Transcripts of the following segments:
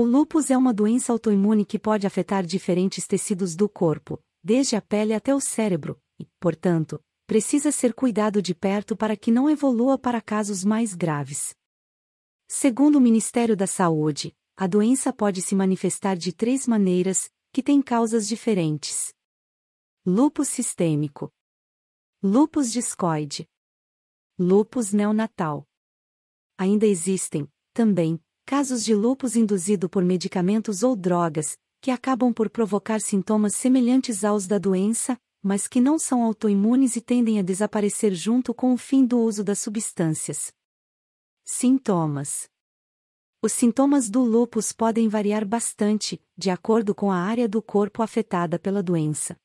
O lúpus é uma doença autoimune que pode afetar diferentes tecidos do corpo, desde a pele até o cérebro, e, portanto, precisa ser cuidado de perto para que não evolua para casos mais graves. Segundo o Ministério da Saúde, a doença pode se manifestar de três maneiras, que têm causas diferentes. Lúpus sistêmico. Lúpus discoide. Lúpus neonatal. Ainda existem, também, casos de lupus induzido por medicamentos ou drogas, que acabam por provocar sintomas semelhantes aos da doença, mas que não são autoimunes e tendem a desaparecer junto com o fim do uso das substâncias. Sintomas Os sintomas do lupus podem variar bastante, de acordo com a área do corpo afetada pela doença.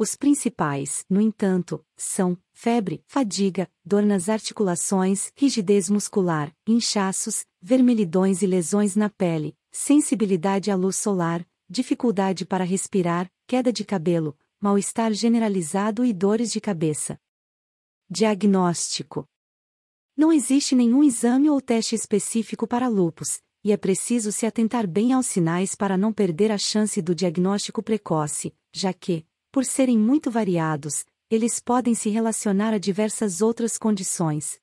Os principais, no entanto, são febre, fadiga, dor nas articulações, rigidez muscular, inchaços, vermelhidões e lesões na pele, sensibilidade à luz solar, dificuldade para respirar, queda de cabelo, mal-estar generalizado e dores de cabeça. Diagnóstico: Não existe nenhum exame ou teste específico para lupus, e é preciso se atentar bem aos sinais para não perder a chance do diagnóstico precoce, já que, por serem muito variados, eles podem se relacionar a diversas outras condições.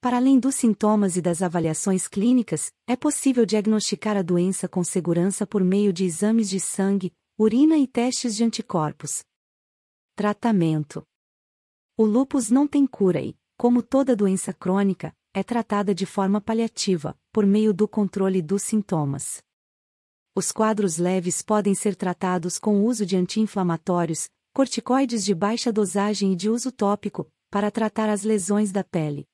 Para além dos sintomas e das avaliações clínicas, é possível diagnosticar a doença com segurança por meio de exames de sangue, urina e testes de anticorpos. Tratamento: O lúpus não tem cura e, como toda doença crônica, é tratada de forma paliativa, por meio do controle dos sintomas. Os quadros leves podem ser tratados com o uso de anti-inflamatórios, corticoides de baixa dosagem e de uso tópico, para tratar as lesões da pele.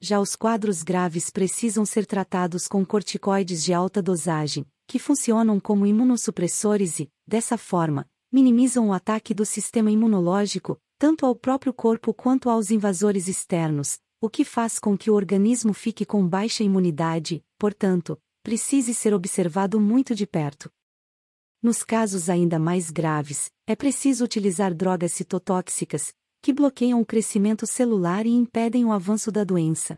Já os quadros graves precisam ser tratados com corticoides de alta dosagem, que funcionam como imunossupressores e, dessa forma, minimizam o ataque do sistema imunológico, tanto ao próprio corpo quanto aos invasores externos, o que faz com que o organismo fique com baixa imunidade, portanto, precise ser observado muito de perto. Nos casos ainda mais graves, é preciso utilizar drogas citotóxicas, que bloqueiam o crescimento celular e impedem o avanço da doença.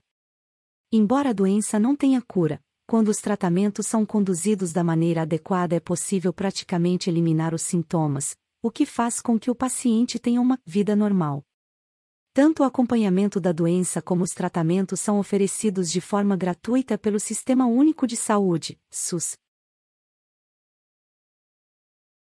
Embora a doença não tenha cura, quando os tratamentos são conduzidos da maneira adequada é possível praticamente eliminar os sintomas, o que faz com que o paciente tenha uma vida normal. Tanto o acompanhamento da doença como os tratamentos são oferecidos de forma gratuita pelo Sistema Único de Saúde, SUS,